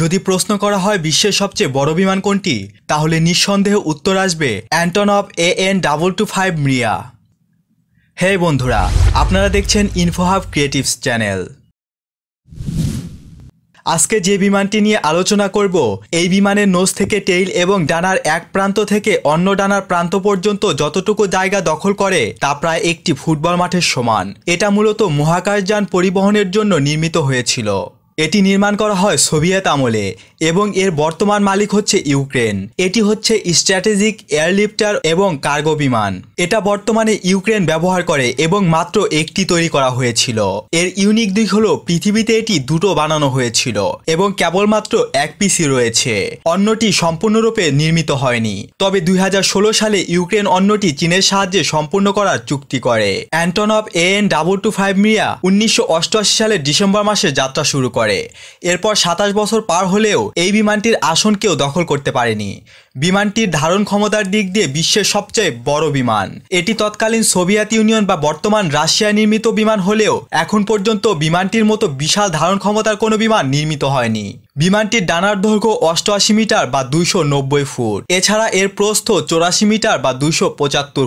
যদি প্রশ্ন করা হয় বিশ্বের সবচেয়ে বড় বিমান কোনটি তাহলে নিঃসন্দেহে উত্তর আসবে of A N double two five Mriya হে বন্ধুরা আপনারা দেখছেন ইনফোহাব ক্রিয়েটিভস চ্যানেল আজকে যে বিমানটি নিয়ে আলোচনা করব এই বিমানের নোজ থেকে টেইল এবং ডানার এক প্রান্ত থেকে অন্য ডানার প্রান্ত পর্যন্ত যতটুকু জায়গা দখল করে তা প্রায় একটি ফুটবল মাঠের সমান এটা মূলত মহাকাশযান পরিবহনের জন্য নির্মিত হয়েছিল এটি নির্মাণ করা হয় সোভিয়েত আমলে এবং এর বর্তমান মালিক হচ্ছে ইউক্রেন এটি হচ্ছে স্ট্র্যাটেজিক এয়ারলিফটার এবং কার্গো বিমান এটা বর্তমানে ইউক্রেন ব্যবহার করে এবং মাত্র একটি তৈরি করা হয়েছিল এর ইউনিক দিক হল পৃথিবীতে এটি দুটো বানানো হয়েছিল এবং কেবলমাত্র এক পিসি রয়েছে অন্যটি সম্পূর্ণরূপে নির্মিত হয়নি তবে দুই সালে ইউক্রেন অন্যটি চীনের সাহায্যে সম্পূর্ণ করার চুক্তি করে A A N double two five Mriya উনিশশো সালের ডিসেম্বর মাসে যাত্রা শুরু করে এরপর সাতাশ বছর পার হলেও এই বিমানটির আসন কেউ দখল করতে পারেনি বিমানটির ধারণ ক্ষমতার দিক দিয়ে বিশ্বের সবচেয়ে বড় বিমান এটি তৎকালীন সোভিয়েত ইউনিয়ন বা বর্তমান রাশিয়া নির্মিত বিমান হলেও এখন পর্যন্ত বিমানটির মতো বিশাল ধারণ ক্ষমতার কোনো বিমান নির্মিত হয়নি বিমানটির ডানার দৈর্ঘ্য অষ্টআশি মিটার বা দুইশো ফুট এছাড়া এর প্রস্থ চৌরাশি মিটার বা দুইশো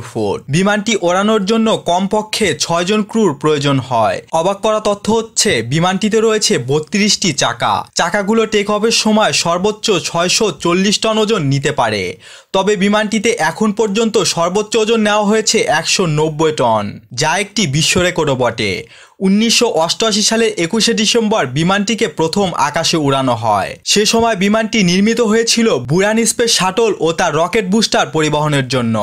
ফুট বিমানটি ওড়ানোর জন্য কমপক্ষে ছয়জন ক্রুর প্রয়োজন হয় অবাক করা তথ্য হচ্ছে বিমানটিতে রয়েছে বত্রিশটি চাকা চাকাগুলো টেক অফের সময় সর্বোচ্চ ছয়শো টন ওজন নিতে পারে তবে বিমানটিতে এখন পর্যন্ত সর্বোচ্চ ওজন নেওয়া হয়েছে একশো টন যা একটি বিশ্ব রেকর্ডও বটে উনিশশো সালে একুশে ডিসেম্বর বিমানটিকে প্রথম আকাশে উড়ানো হয় সে সময় বিমানটি নির্মিত হয়েছিল বুরান স্পেস শাটল ও তার রকেট বুস্টার পরিবহনের জন্য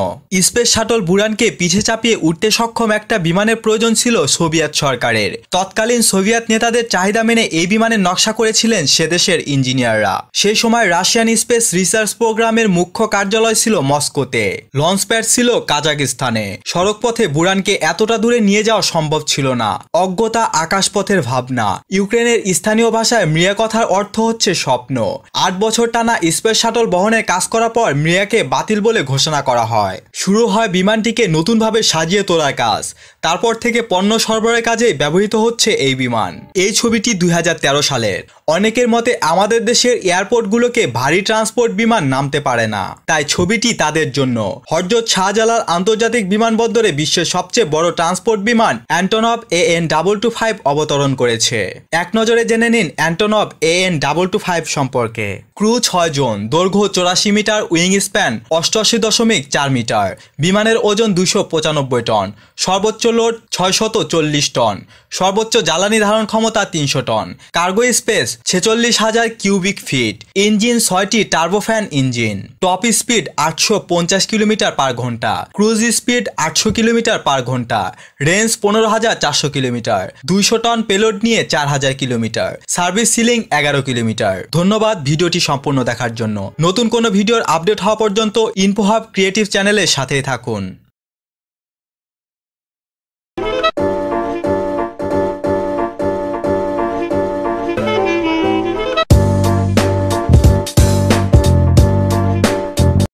স্পেস শাটল বুরানকে পিছে চাপিয়ে উঠতে সক্ষম একটা বিমানের প্রয়োজন ছিল সোভিয়েত সরকারের তৎকালীন সোভিয়েত নেতাদের চাহিদা মেনে এই বিমানের নকশা করেছিলেন সেদেশের ইঞ্জিনিয়াররা সেই সময় রাশিয়ান স্পেস রিসার্চ প্রোগ্রামের মুখ্য কার্যালয় ছিল মস্কোতে লঞ্চ প্যাড ছিল কাজাকিস্তানে সড়কপথে বুরানকে এতটা দূরে নিয়ে যাওয়া সম্ভব ছিল না অজ্ঞতা আকাশপথের ভাবনা ইউক্রেনের স্থানীয় ভাষায় মিয়া কথার অর্থ হচ্ছে স্বপ্ন আট বছর টানা স্পেস শাটল বহনে কাজ করার পর মিয়াকে বাতিল বলে ঘোষণা করা হয় শুরু হয় বিমানটিকে নতুনভাবে সাজিয়ে তোলার কাজ তারপর থেকে পণ্য সরবরাহের কাজে ব্যবহৃত হচ্ছে এই বিমান এই ছবিটি দুই সালের অনেকের মতে আমাদের দেশের এয়ারপোর্টগুলোকে ভারী ট্রান্সপোর্ট বিমান নামতে পারে না তাই ছবিটি তাদের জন্য হরজত শাহজালাল আন্তর্জাতিক বিমানবন্দরে বিশ্বের সবচেয়ে বড় ট্রান্সপোর্ট বিমান Antonov A N double two five অবতরণ করেছে এক নজরে জেনে নিন Antonov A N double two five সম্পর্কে ক্রু জন দৈর্ঘ্য চৌরাশি মিটার উইং স্প্যান অষ্টআশি দশমিক চার মিটার বিমানের ওজন দুশো পঁচানব্বই টন সর্বোচ্চ লোড ছয়শত চল্লিশ টন সর্বোচ্চ জ্বালানি ধারণ ক্ষমতা তিনশো টন কার্গো স্পেস ছেচল্লিশ হাজার কিউবিক ফিট ইঞ্জিন ছয়টি টার্বোফ্যান ইঞ্জিন টপ স্পিড আটশো পঞ্চাশ কিলোমিটার পার ঘন্টা ক্রুজ স্পিড আটশো কিলোমিটার পার ঘন্টা রেঞ্জ পনেরো হাজার চারশো কিলোমিটার দুইশো টন পেলোড নিয়ে চার হাজার কিলোমিটার সার্ভিস সিলিং এগারো কিলোমিটার ধন্যবাদ ভিডিওটি সম্পূর্ণ দেখার জন্য নতুন কোনো ভিডিওর আপডেট হওয়া পর্যন্ত ইনফোহাব ক্রিয়েটিভ চ্যানেলের সাথেই থাকুন